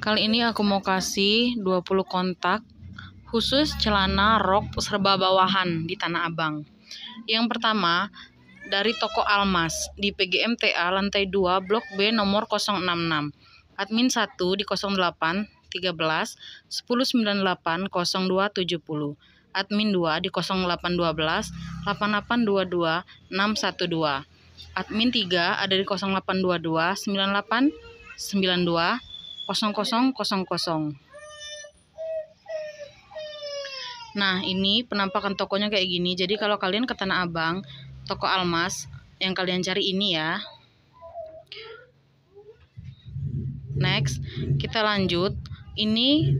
Kali ini aku mau kasih 20 kontak khusus celana rok serba bawahan di Tanah Abang. Yang pertama dari toko Almas di PGMTA lantai 2 blok B nomor 066. Admin 1 di 08 13 1098 0270. Admin 2 di 0812 8822 612. Admin 3 ada di 0822 98 92 0000. Nah, ini penampakan tokonya kayak gini. Jadi kalau kalian ke Tanah Abang, toko Almas yang kalian cari ini ya. Next, kita lanjut. Ini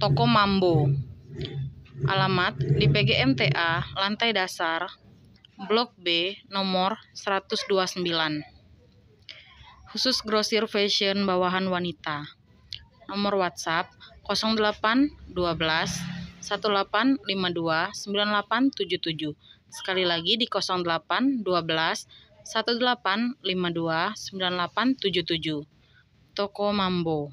toko Mambo. Alamat di PGMTA, lantai dasar, blok B, nomor 129 khusus grosir fashion bawahan wanita. Nomor WhatsApp 08 12 1852 9877. Sekali lagi di 08 12 1852 9877. Toko Mambo.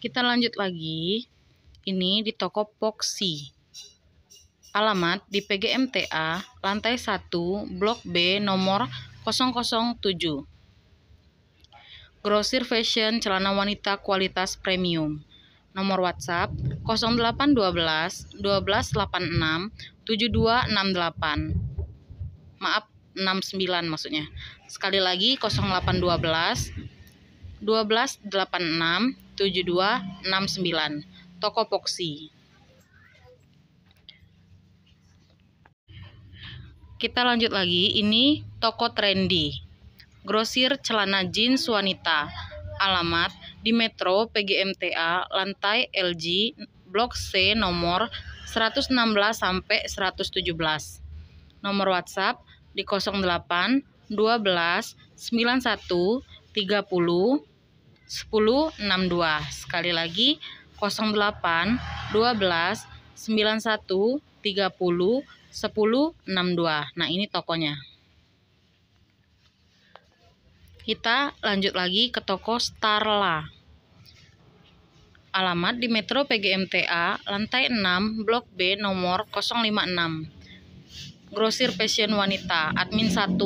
Kita lanjut lagi. Ini di toko Poxy. Alamat di PGMTA, lantai 1, Blok B, nomor 007. Grosir Fashion Celana Wanita Kualitas Premium. Nomor WhatsApp 0812 1286 7268. Maaf, 69 maksudnya. Sekali lagi 0812 1286 7269. Toko Poksi. Kita lanjut lagi, ini toko trendy. Grosir celana jeans wanita. Alamat di Metro PGMTA lantai LG blok C nomor 116 sampai 117. Nomor WhatsApp di 08 12 91 30 10 62 Sekali lagi 08 12 91 30 1062. Nah, ini tokonya. Kita lanjut lagi ke toko Starla. Alamat di Metro PGMTA, lantai 6, Blok B, nomor 056. Grosir Fashion Wanita, admin 1,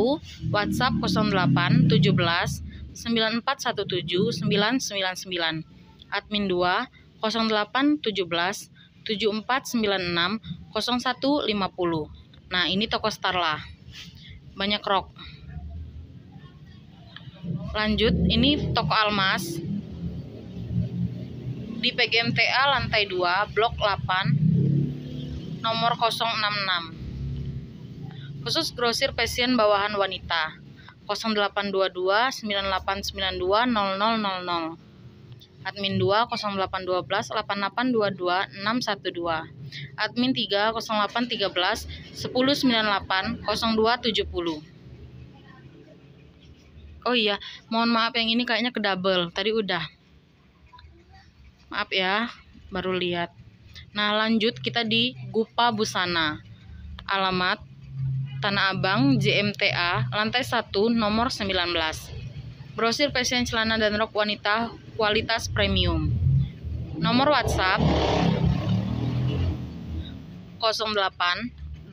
WhatsApp 08 17 9417 999. Admin 2 08 17 7496 0150. Nah, ini toko Starla. Banyak rok. Lanjut, ini toko Almas. Di PGMTA lantai 2, blok 8, nomor 066. Khusus grosir pasien bawahan wanita. 0822 9892 0000. Admin 2 0812 8822 612. Admin 3 0813 1098 0270. Oh iya, mohon maaf yang ini kayaknya ke double. Tadi udah. Maaf ya, baru lihat. Nah, lanjut kita di Gupa Busana. Alamat Tanah Abang, JMTA, lantai 1, nomor 19. Brosir fashion celana dan rok wanita kualitas premium. Nomor WhatsApp 08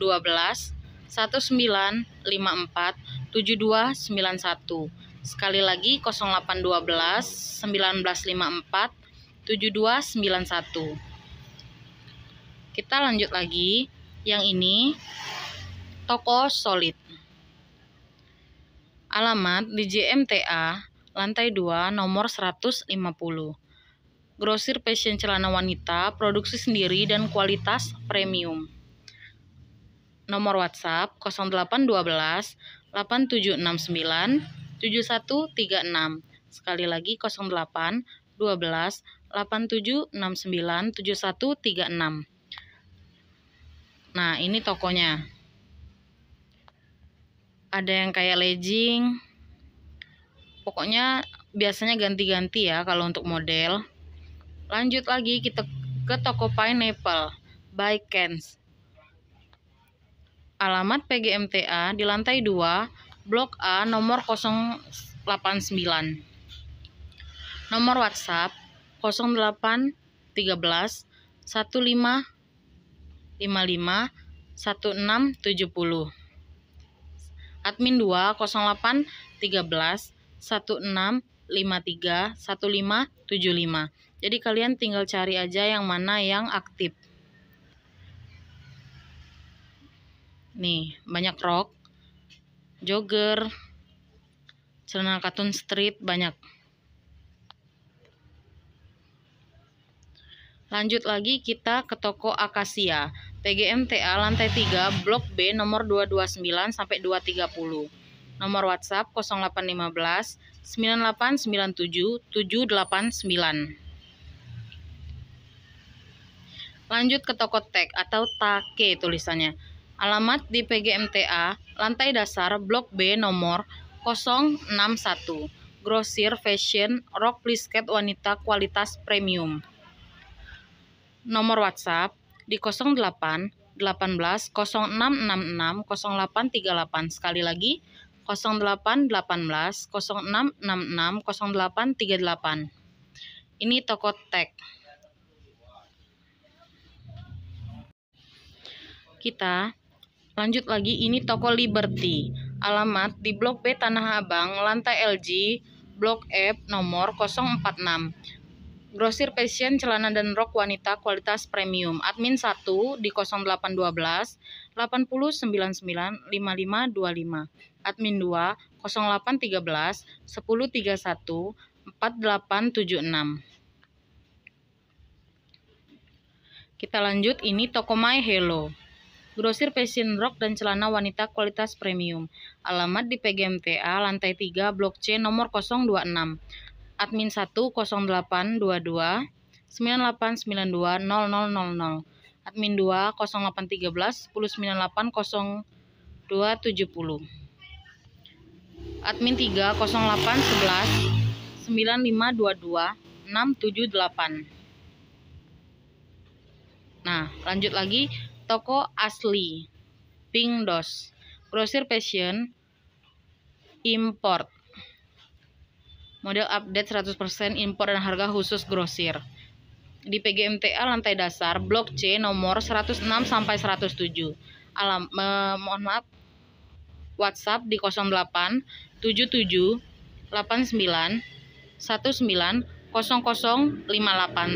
12 1954 7291. Sekali lagi 0812 1954 7291. Kita lanjut lagi yang ini toko solid. Alamat di JMTA, lantai 2, nomor 150. Grosir fashion celana wanita, produksi sendiri dan kualitas premium. Nomor WhatsApp 0812 8769 7136. Sekali lagi 0812 8769 7136. Nah, ini tokonya ada yang kayak legging pokoknya biasanya ganti-ganti ya kalau untuk model lanjut lagi kita ke toko pineapple by Kens alamat PGMTA di lantai 2 blok A nomor 089 nomor WhatsApp 08 13 15 55 1670 admin 2 08 13 16 53 1575 jadi kalian tinggal cari aja yang mana yang aktif nih banyak rok jogger celana katun street banyak Lanjut lagi kita ke toko Akasia, PGMTA lantai 3, blok B nomor 229 sampai 230. Nomor WhatsApp 0815 9897 789. Lanjut ke toko Tek atau Take tulisannya. Alamat di PGMTA, lantai dasar, blok B nomor 061. Grosir fashion, rock plisket wanita kualitas premium nomor WhatsApp di 08 18 0666 0838 sekali lagi 08 18 0666 0838 ini toko tag kita lanjut lagi ini toko Liberty alamat di Blok B Tanah Abang lantai LG Blok F nomor 046 Grosir Passion celana dan rok wanita kualitas premium. Admin 1 di 0812 8099 5525. Admin 2 0813 1031 4876. Kita lanjut ini toko My Hello. Grosir Passion rok dan celana wanita kualitas premium. Alamat di PGMTA lantai 3 Blok C nomor 026 admin 10822 9892 0000 admin 2 0813 1098 0270 admin 3 0811 9522 678 Nah, lanjut lagi toko asli, Pink Dos, grosir fashion, import, Model update 100% impor dan harga khusus grosir. Di PGMTA lantai dasar, blok C nomor 106 sampai 107. Alam, me, mohon maaf, WhatsApp di 08 77 89 19 0058.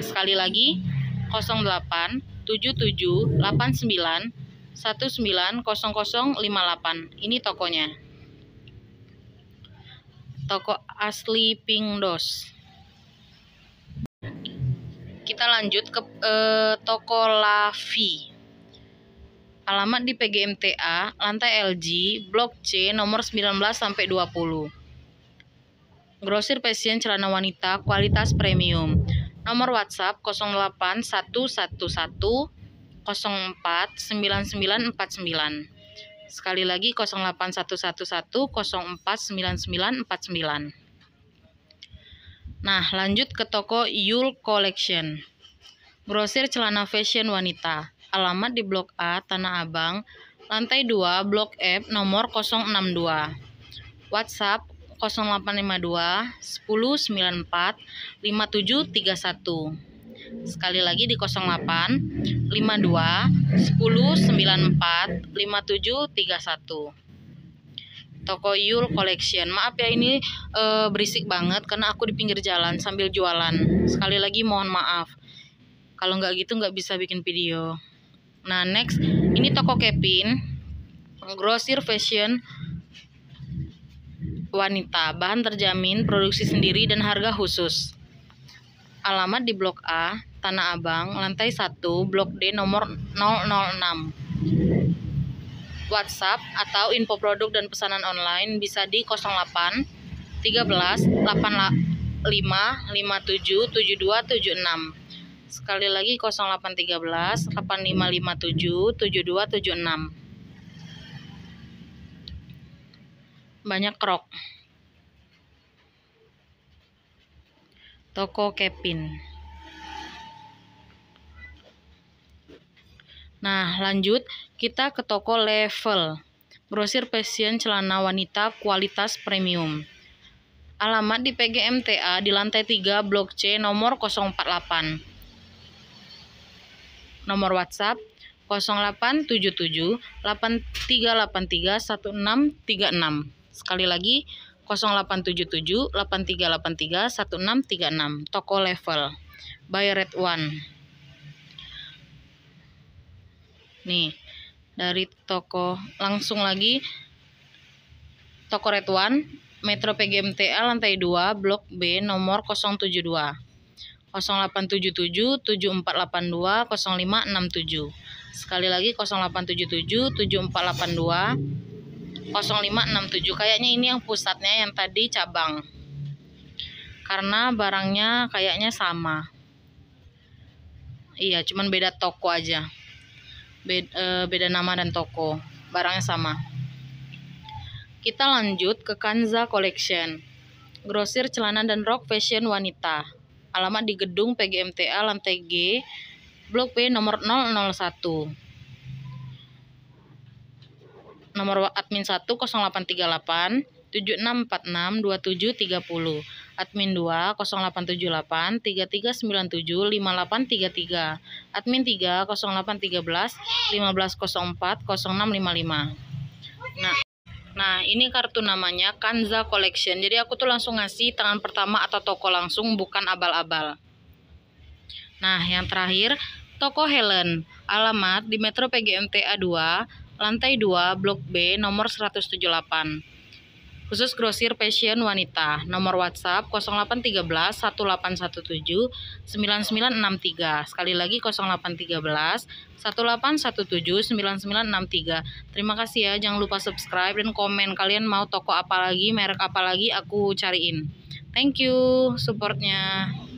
Sekali lagi 08 77 89 19 0058. Ini tokonya toko asli Pingdos. Kita lanjut ke eh, toko Lavi. Alamat di PGMTA, lantai LG, blok C, nomor 19 sampai 20. Grosir pasien celana wanita kualitas premium. Nomor WhatsApp 08111 04 Sekali lagi 08111049949. Nah, lanjut ke toko Yul Collection. Grosir celana fashion wanita. Alamat di Blok A, Tanah Abang, lantai 2, Blok F, nomor 062. WhatsApp 0852 1094 5731. Sekali lagi di 08 52 10 57 31 toko Yul Collection maaf ya ini e, berisik banget karena aku di pinggir jalan sambil jualan sekali lagi mohon maaf kalau nggak gitu nggak bisa bikin video nah next ini toko Kevin grosir fashion wanita bahan terjamin produksi sendiri dan harga khusus alamat di blok A Tanah Abang, lantai 1, Blok D nomor 006. WhatsApp atau info produk dan pesanan online bisa di 08 13 85 57 72 76. Sekali lagi 08 13 85 57 72 76. Banyak krok. Toko Kepin. Nah, lanjut kita ke toko level. Brosir pasien celana wanita kualitas premium. Alamat di PGMTA di lantai 3 Blok C nomor 048. Nomor WhatsApp 0877 8383 1636. Sekali lagi 0877 8383 1636. Toko level. By Red One nih dari toko langsung lagi toko Retuan Metro PGMTA lantai 2 blok B nomor 072 0877 7482 0567 sekali lagi 0877 7482 0567 kayaknya ini yang pusatnya yang tadi cabang karena barangnya kayaknya sama iya cuman beda toko aja beda, uh, eh, beda nama dan toko barangnya sama kita lanjut ke Kanza Collection grosir celana dan rok fashion wanita alamat di gedung PGMTA lantai G Blok P nomor 001 nomor admin 10838 7646 2730 admin 2 0878 3397 5833, admin 3 0813 1504 0655. Nah, nah ini kartu namanya Kanza Collection. Jadi aku tuh langsung ngasih tangan pertama atau toko langsung bukan abal-abal. Nah, yang terakhir toko Helen. Alamat di Metro PGMTA 2, lantai 2, blok B, nomor 178 khusus grosir fashion wanita. Nomor WhatsApp 0813 1817 9963. Sekali lagi 0813 1817 9963. Terima kasih ya, jangan lupa subscribe dan komen kalian mau toko apa lagi, merek apa lagi aku cariin. Thank you supportnya.